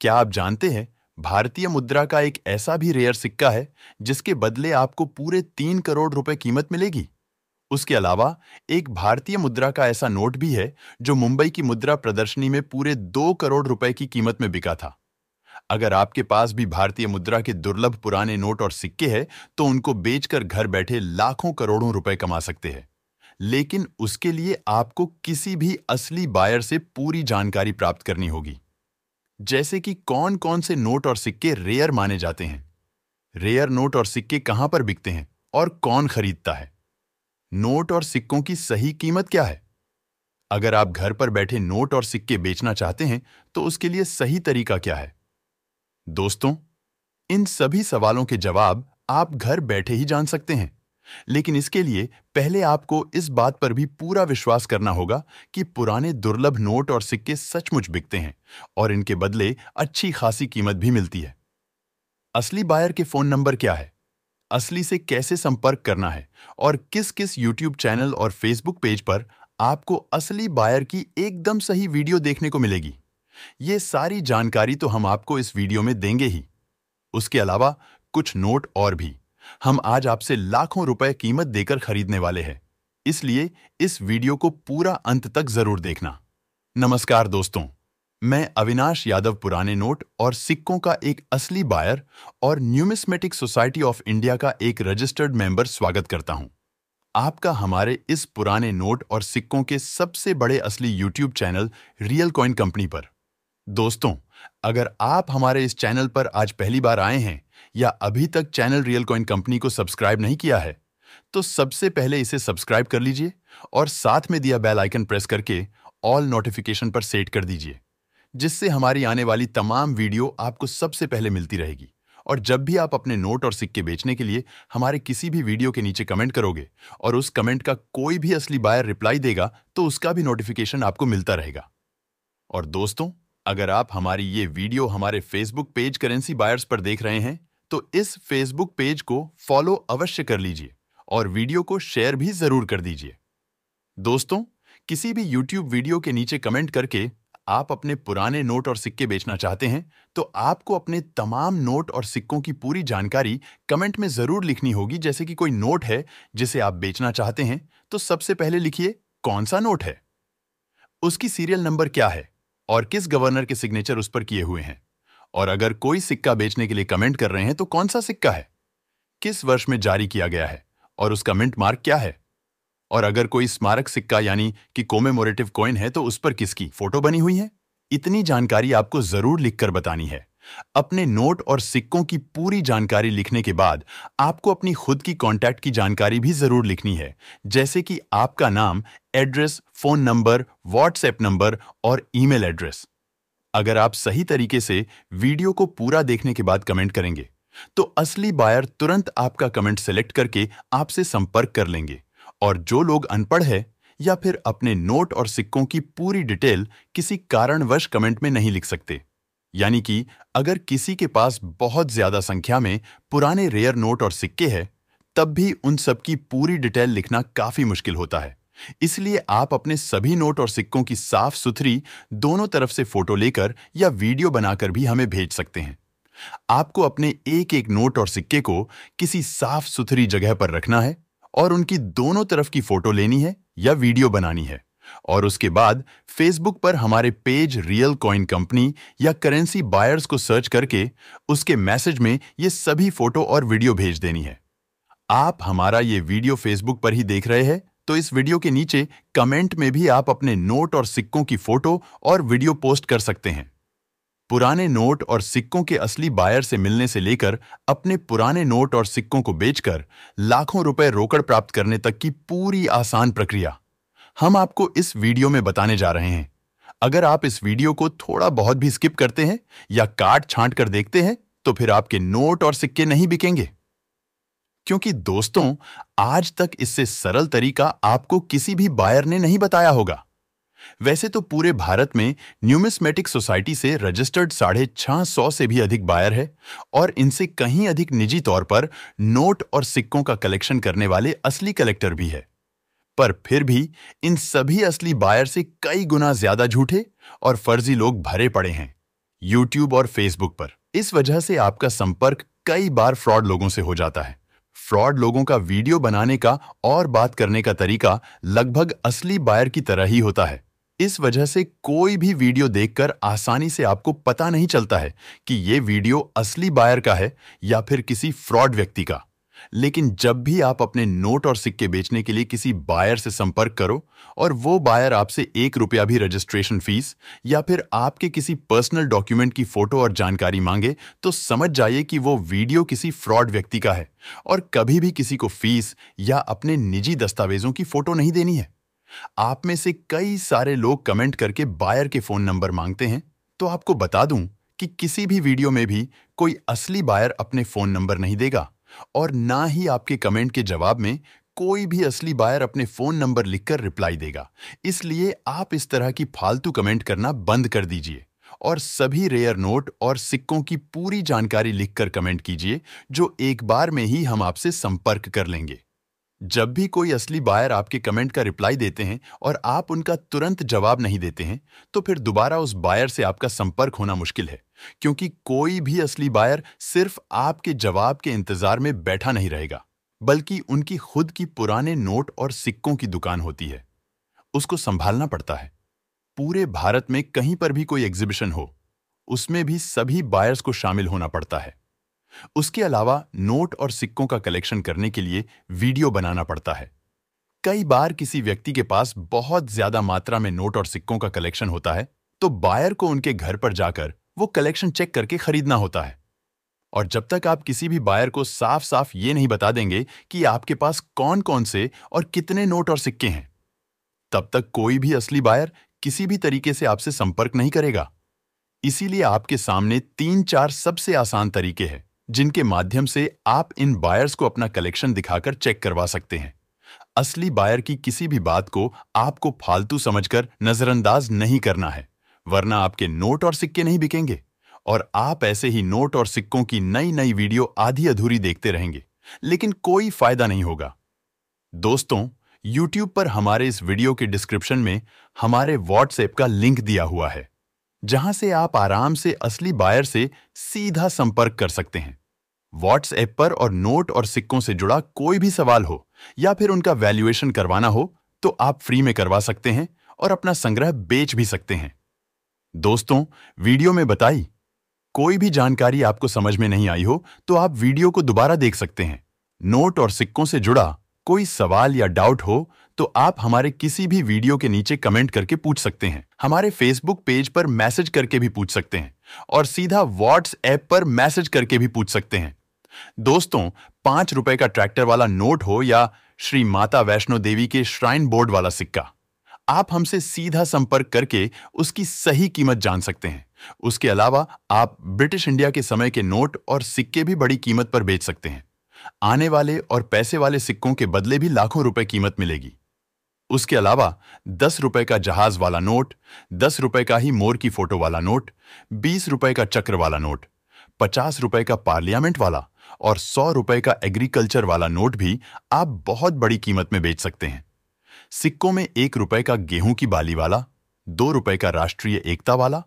क्या आप जानते हैं भारतीय मुद्रा का एक ऐसा भी रेयर सिक्का है जिसके बदले आपको पूरे तीन करोड़ रुपए कीमत मिलेगी उसके अलावा एक भारतीय मुद्रा का ऐसा नोट भी है जो मुंबई की मुद्रा प्रदर्शनी में पूरे दो करोड़ रुपए की कीमत में बिका था अगर आपके पास भी भारतीय मुद्रा के दुर्लभ पुराने नोट और सिक्के हैं तो उनको बेचकर घर बैठे लाखों करोड़ों रुपए कमा सकते हैं लेकिन उसके लिए आपको किसी भी असली बायर से पूरी जानकारी प्राप्त करनी होगी जैसे कि कौन कौन से नोट और सिक्के रेयर माने जाते हैं रेयर नोट और सिक्के कहां पर बिकते हैं और कौन खरीदता है नोट और सिक्कों की सही कीमत क्या है अगर आप घर पर बैठे नोट और सिक्के बेचना चाहते हैं तो उसके लिए सही तरीका क्या है दोस्तों इन सभी सवालों के जवाब आप घर बैठे ही जान सकते हैं लेकिन इसके लिए पहले आपको इस बात पर भी पूरा विश्वास करना होगा कि पुराने दुर्लभ नोट और सिक्के सचमुच बिकते हैं और इनके बदले अच्छी खासी कीमत भी मिलती है असली बायर के फोन नंबर क्या है असली से कैसे संपर्क करना है और किस किस यूट्यूब चैनल और फेसबुक पेज पर आपको असली बायर की एकदम सही वीडियो देखने को मिलेगी ये सारी जानकारी तो हम आपको इस वीडियो में देंगे ही उसके अलावा कुछ नोट और भी हम आज आपसे लाखों रुपए कीमत देकर खरीदने वाले हैं इसलिए इस वीडियो को पूरा अंत तक जरूर देखना नमस्कार दोस्तों मैं अविनाश यादव पुराने नोट और सिक्कों का एक असली बायर और न्यूमिस्मेटिक सोसाइटी ऑफ इंडिया का एक रजिस्टर्ड मेंबर स्वागत करता हूं आपका हमारे इस पुराने नोट और सिक्कों के सबसे बड़े असली YouTube channel real coin company पर दोस्तों अगर आप हमारे इस चैनल पर आज पहली बार आए हैं या अभी तक चैनल रियल कॉइन कंपनी को सब्सक्राइब नहीं किया है तो सबसे पहले इसे सब्सक्राइब कर लीजिए और साथ में दिया बेल आइकन प्रेस करके ऑल नोटिफिकेशन पर सेट कर दीजिए जिससे हमारी आने वाली तमाम वीडियो आपको सबसे पहले मिलती रहेगी और जब भी आप अपने नोट और सिक्के बेचने के लिए हमारे किसी भी वीडियो के नीचे कमेंट करोगे और उस कमेंट का कोई भी असली बायर रिप्लाई देगा तो उसका भी नोटिफिकेशन आपको मिलता रहेगा और दोस्तों अगर आप हमारी ये वीडियो हमारे फेसबुक पेज करेंसी बायर्स पर देख रहे हैं तो इस फेसबुक पेज को फॉलो अवश्य कर लीजिए और वीडियो को शेयर भी जरूर कर दीजिए दोस्तों किसी भी YouTube वीडियो के नीचे कमेंट करके आप अपने पुराने नोट और सिक्के बेचना चाहते हैं तो आपको अपने तमाम नोट और सिक्कों की पूरी जानकारी कमेंट में जरूर लिखनी होगी जैसे कि कोई नोट है जिसे आप बेचना चाहते हैं तो सबसे पहले लिखिए कौन सा नोट है उसकी सीरियल नंबर क्या है और किस गवर्नर के सिग्नेचर उस पर किए हुए हैं और अगर कोई सिक्का बेचने के लिए कमेंट कर रहे हैं तो कौन सा सिक्का है किस वर्ष में जारी किया गया है और उसका मिंट मार्क क्या है और अगर कोई स्मारक सिक्का यानी कि कोमेमोरेटिव कॉइन है तो उस पर किसकी फोटो बनी हुई है इतनी जानकारी आपको जरूर लिखकर बतानी है अपने नोट और सिक्कों की पूरी जानकारी लिखने के बाद आपको अपनी खुद की कॉन्टैक्ट की जानकारी भी जरूर लिखनी है जैसे कि आपका नाम address phone number WhatsApp number और ईमेल एड्रेस अगर आप सही तरीके से वीडियो को पूरा देखने के बाद कमेंट करेंगे तो असली बायर तुरंत आपका कमेंट सेलेक्ट करके आपसे संपर्क कर लेंगे और जो लोग अनपढ़ है या फिर अपने नोट और सिक्कों की पूरी डिटेल किसी कारणवश कमेंट में नहीं लिख सकते यानी कि अगर किसी के पास बहुत ज्यादा संख्या में पुराने रेयर नोट और सिक्के हैं तब भी उन सब की पूरी डिटेल लिखना काफी मुश्किल होता है इसलिए आप अपने सभी नोट और सिक्कों की साफ सुथरी दोनों तरफ से फोटो लेकर या वीडियो बनाकर भी हमें भेज सकते हैं आपको अपने एक एक नोट और सिक्के को किसी साफ सुथरी जगह पर रखना है और उनकी दोनों तरफ की फोटो लेनी है या वीडियो बनानी है और उसके बाद फेसबुक पर हमारे पेज रियल कॉइन कंपनी या करेंसी बायर्स को सर्च करके उसके मैसेज में ये सभी फोटो और वीडियो भेज देनी है आप हमारा ये वीडियो फेसबुक पर ही देख रहे हैं तो इस वीडियो के नीचे कमेंट में भी आप अपने नोट और सिक्कों की फोटो और वीडियो पोस्ट कर सकते हैं पुराने नोट और सिक्कों के असली बायर से मिलने से लेकर अपने पुराने नोट और सिक्कों को बेचकर लाखों रुपए रोकड़ प्राप्त करने तक की पूरी आसान प्रक्रिया हम आपको इस वीडियो में बताने जा रहे हैं अगर आप इस वीडियो को थोड़ा बहुत भी स्किप करते हैं या काट छांट कर देखते हैं तो फिर आपके नोट और सिक्के नहीं बिकेंगे क्योंकि दोस्तों आज तक इससे सरल तरीका आपको किसी भी बायर ने नहीं बताया होगा वैसे तो पूरे भारत में न्यूमिस्मेटिक सोसाइटी से रजिस्टर्ड साढ़े छह सौ से भी अधिक बायर है और इनसे कहीं अधिक निजी तौर पर नोट और सिक्कों का कलेक्शन करने वाले असली कलेक्टर भी है पर फिर भी इन सभी असली बायर से कई गुना ज्यादा झूठे और फर्जी लोग भरे पड़े हैं यूट्यूब और फेसबुक पर इस वजह से आपका संपर्क कई बार फ्रॉड लोगों से हो जाता है फ्रॉड लोगों का वीडियो बनाने का और बात करने का तरीका लगभग असली बायर की तरह ही होता है इस वजह से कोई भी वीडियो देखकर आसानी से आपको पता नहीं चलता है कि ये वीडियो असली बायर का है या फिर किसी फ्रॉड व्यक्ति का लेकिन जब भी आप अपने नोट और सिक्के बेचने के लिए किसी बायर से संपर्क करो और वो बायर आपसे एक रुपया भी रजिस्ट्रेशन फीस या फिर आपके किसी पर्सनल डॉक्यूमेंट की फोटो और जानकारी मांगे तो समझ जाइए कि वो वीडियो किसी फ्रॉड व्यक्ति का है और कभी भी किसी को फीस या अपने निजी दस्तावेजों की फोटो नहीं देनी है आप में से कई सारे लोग कमेंट करके बायर के फोन नंबर मांगते हैं तो आपको बता दूं कि किसी भी वीडियो में भी कोई असली बायर अपने फोन नंबर नहीं देगा और ना ही आपके कमेंट के जवाब में कोई भी असली बायर अपने फोन नंबर लिखकर रिप्लाई देगा इसलिए आप इस तरह की फालतू कमेंट करना बंद कर दीजिए और सभी रेयर नोट और सिक्कों की पूरी जानकारी लिखकर कमेंट कीजिए जो एक बार में ही हम आपसे संपर्क कर लेंगे जब भी कोई असली बायर आपके कमेंट का रिप्लाई देते हैं और आप उनका तुरंत जवाब नहीं देते हैं तो फिर दोबारा उस बायर से आपका संपर्क होना मुश्किल है क्योंकि कोई भी असली बायर सिर्फ आपके जवाब के इंतजार में बैठा नहीं रहेगा बल्कि उनकी खुद की पुराने नोट और सिक्कों की दुकान होती है उसको संभालना पड़ता है पूरे भारत में कहीं पर भी कोई एग्जीबिशन हो उसमें भी सभी बायर्स को शामिल होना पड़ता है उसके अलावा नोट और सिक्कों का कलेक्शन करने के लिए वीडियो बनाना पड़ता है कई बार किसी व्यक्ति के पास बहुत ज्यादा मात्रा में नोट और सिक्कों का कलेक्शन होता है तो बायर को उनके घर पर जाकर वो कलेक्शन चेक करके खरीदना होता है और जब तक आप किसी भी बायर को साफ साफ ये नहीं बता देंगे कि आपके पास कौन कौन से और कितने नोट और सिक्के हैं तब तक कोई भी असली बायर किसी भी तरीके से आपसे संपर्क नहीं करेगा इसीलिए आपके सामने तीन चार सबसे आसान तरीके हैं जिनके माध्यम से आप इन बायर्स को अपना कलेक्शन दिखाकर चेक करवा सकते हैं असली बायर की किसी भी बात को आपको फालतू समझकर नजरअंदाज नहीं करना है वरना आपके नोट और सिक्के नहीं बिकेंगे और आप ऐसे ही नोट और सिक्कों की नई नई वीडियो आधी अधूरी देखते रहेंगे लेकिन कोई फायदा नहीं होगा दोस्तों YouTube पर हमारे इस वीडियो के डिस्क्रिप्शन में हमारे WhatsApp का लिंक दिया हुआ है जहां से आप आराम से असली बायर से सीधा संपर्क कर सकते हैं व्हाट्सएप पर और नोट और सिक्कों से जुड़ा कोई भी सवाल हो या फिर उनका वैल्यूएशन करवाना हो तो आप फ्री में करवा सकते हैं और अपना संग्रह बेच भी सकते हैं दोस्तों वीडियो में बताई कोई भी जानकारी आपको समझ में नहीं आई हो तो आप वीडियो को दोबारा देख सकते हैं नोट और सिक्कों से जुड़ा कोई सवाल या डाउट हो तो आप हमारे किसी भी वीडियो के नीचे कमेंट करके पूछ सकते हैं हमारे फेसबुक पेज पर मैसेज करके भी पूछ सकते हैं और सीधा व्हाट्स एप पर मैसेज करके भी पूछ सकते हैं दोस्तों पांच रुपए का ट्रैक्टर वाला नोट हो या श्री माता वैष्णो देवी के श्राइन बोर्ड वाला सिक्का आप हमसे सीधा संपर्क करके उसकी सही कीमत जान सकते हैं उसके अलावा आप ब्रिटिश इंडिया के समय के नोट और सिक्के भी बड़ी कीमत पर बेच सकते हैं आने वाले और पैसे वाले सिक्कों के बदले भी लाखों रुपए कीमत मिलेगी उसके अलावा दस रुपए का जहाज वाला नोट दस रुपए का ही मोर की फोटो वाला नोट बीस रुपए का चक्र वाला नोट पचास रुपए का पार्लियामेंट वाला और सौ रुपए का एग्रीकल्चर वाला नोट भी आप बहुत बड़ी कीमत में बेच सकते हैं सिक्कों में एक रुपए का गेहूं की बाली वाला दो रुपए का राष्ट्रीय एकता वाला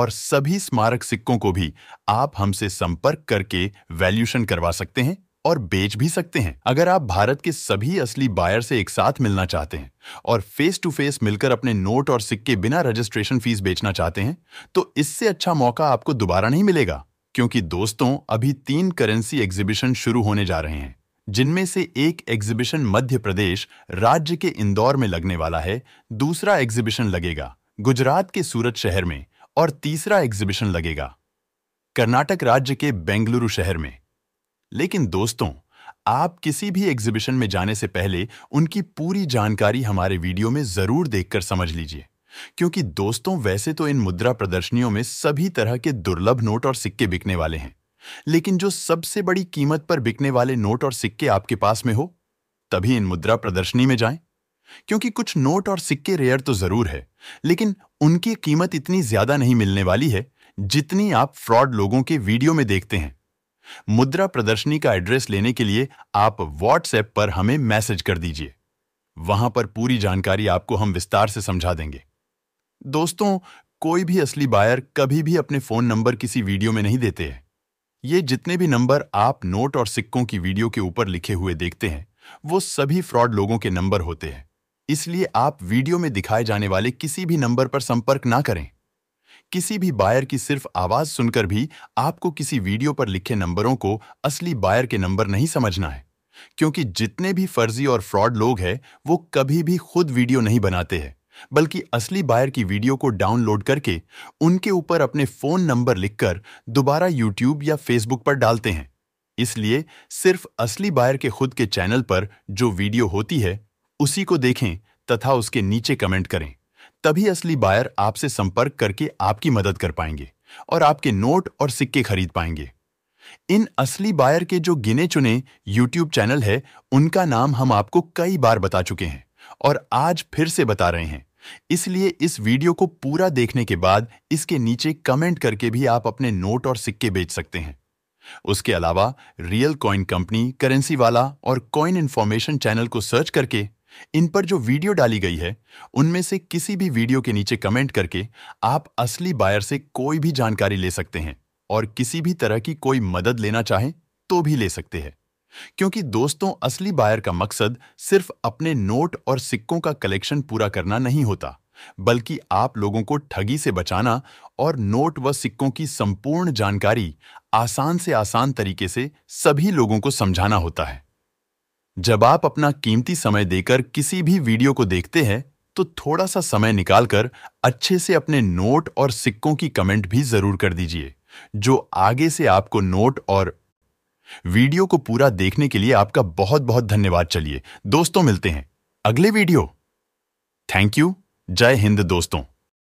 और सभी स्मारक सिक्कों को भी आप हमसे संपर्क करके वैल्यूशन करवा सकते हैं और बेच भी सकते हैं अगर आप भारत के सभी असली बायर से एक साथ मिलना चाहते हैं और फेस टू फेस मिलकर अपने नोट और सिक्के बिना रजिस्ट्रेशन फीस बेचना चाहते हैं तो इससे अच्छा मौका आपको दोबारा नहीं मिलेगा क्योंकि दोस्तों अभी तीन करेंसी एग्जीबिशन शुरू होने जा रहे हैं जिनमें से एक एग्जीबिशन मध्य प्रदेश राज्य के इंदौर में लगने वाला है दूसरा एग्जीबिशन लगेगा गुजरात के सूरत शहर में और तीसरा एग्जीबिशन लगेगा कर्नाटक राज्य के बेंगलुरु शहर में लेकिन दोस्तों आप किसी भी एग्जीबिशन में जाने से पहले उनकी पूरी जानकारी हमारे वीडियो में जरूर देखकर समझ लीजिए क्योंकि दोस्तों वैसे तो इन मुद्रा प्रदर्शनियों में सभी तरह के दुर्लभ नोट और सिक्के बिकने वाले हैं लेकिन जो सबसे बड़ी कीमत पर बिकने वाले नोट और सिक्के आपके पास में हो तभी इन मुद्रा प्रदर्शनी में जाएं क्योंकि कुछ नोट और सिक्के रेयर तो जरूर है लेकिन उनकी कीमत इतनी ज्यादा नहीं मिलने वाली है जितनी आप फ्रॉड लोगों के वीडियो में देखते हैं मुद्रा प्रदर्शनी का एड्रेस लेने के लिए आप व्हाट्सएप पर हमें मैसेज कर दीजिए वहां पर पूरी जानकारी आपको हम विस्तार से समझा देंगे दोस्तों कोई भी असली बायर कभी भी अपने फोन नंबर किसी वीडियो में नहीं देते हैं ये जितने भी नंबर आप नोट और सिक्कों की वीडियो के ऊपर लिखे हुए देखते हैं वो सभी फ्रॉड लोगों के नंबर होते हैं इसलिए आप वीडियो में दिखाए जाने वाले किसी भी नंबर पर संपर्क ना करें किसी भी बायर की सिर्फ आवाज सुनकर भी आपको किसी वीडियो पर लिखे नंबरों को असली बायर के नंबर नहीं समझना है क्योंकि जितने भी फर्जी और फ्रॉड लोग हैं वो कभी भी खुद वीडियो नहीं बनाते हैं बल्कि असली बायर की वीडियो को डाउनलोड करके उनके ऊपर अपने फोन नंबर लिखकर दोबारा यूट्यूब या फेसबुक पर डालते हैं इसलिए सिर्फ असली बायर के खुद के चैनल पर जो वीडियो होती है उसी को देखें तथा उसके नीचे कमेंट करें तभी असली बायर आपसे संपर्क करके आपकी मदद कर पाएंगे और आपके नोट और सिक्के खरीद पाएंगे इन असली बायर के जो गिने चुने यूट्यूब चैनल है उनका नाम हम आपको कई बार बता चुके हैं और आज फिर से बता रहे हैं इसलिए इस वीडियो को पूरा देखने के बाद इसके नीचे कमेंट करके भी आप अपने नोट और सिक्के बेच सकते हैं उसके अलावा रियल कॉइन कंपनी करेंसी वाला और कॉइन इंफॉर्मेशन चैनल को सर्च करके इन पर जो वीडियो डाली गई है उनमें से किसी भी वीडियो के नीचे कमेंट करके आप असली बायर से कोई भी जानकारी ले सकते हैं और किसी भी तरह की कोई मदद लेना चाहें तो भी ले सकते हैं क्योंकि दोस्तों असली बायर का मकसद सिर्फ अपने नोट और सिक्कों का कलेक्शन पूरा करना नहीं होता बल्कि आप लोगों को ठगी से बचाना और नोट व सिक्कों की संपूर्ण जानकारी आसान से आसान तरीके से सभी लोगों को समझाना होता है जब आप अपना कीमती समय देकर किसी भी वीडियो को देखते हैं तो थोड़ा सा समय निकालकर अच्छे से अपने नोट और सिक्कों की कमेंट भी जरूर कर दीजिए जो आगे से आपको नोट और वीडियो को पूरा देखने के लिए आपका बहुत बहुत धन्यवाद चलिए दोस्तों मिलते हैं अगले वीडियो थैंक यू जय हिंद दोस्तों